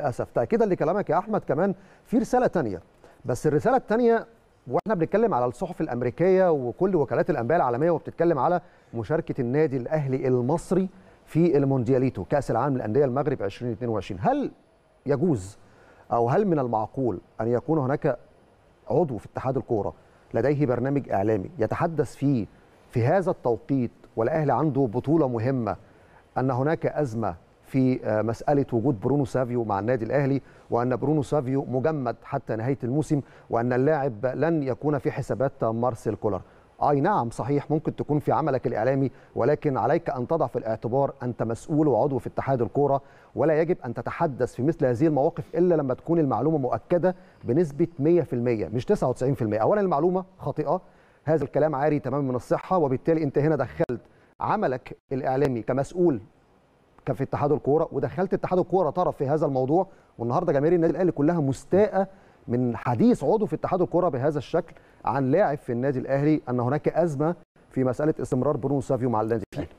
للاسف تاكيدا لكلامك يا احمد كمان في رساله ثانيه بس الرساله الثانيه واحنا بنتكلم على الصحف الامريكيه وكل وكالات الانباء العالميه وبتتكلم على مشاركه النادي الاهلي المصري في الموندياليتو كاس العالم للانديه المغرب 2022 هل يجوز او هل من المعقول ان يكون هناك عضو في اتحاد الكوره لديه برنامج اعلامي يتحدث فيه في هذا التوقيت والاهلي عنده بطوله مهمه ان هناك ازمه في آه، مسألة وجود برونو سافيو مع النادي الأهلي وأن برونو سافيو مجمد حتى نهاية الموسم وأن اللاعب لن يكون في حسابات مارسيل كولر اي نعم صحيح ممكن تكون في عملك الاعلامي ولكن عليك ان تضع في الاعتبار انت مسؤول وعضو في اتحاد الكوره ولا يجب ان تتحدث في مثل هذه المواقف الا لما تكون المعلومه مؤكده بنسبه 100% مش 99% اولا المعلومه خاطئه هذا الكلام عاري تماما من الصحه وبالتالي انت هنا دخلت عملك الاعلامي كمسؤول في اتحاد الكوره ودخلت اتحاد الكوره طرف في هذا الموضوع والنهارده جماهير النادي الاهلي كلها مستاءه من حديث عضو في اتحاد الكوره بهذا الشكل عن لاعب في النادي الاهلي ان هناك ازمه في مساله استمرار برونو سافيو مع النادي الاهلي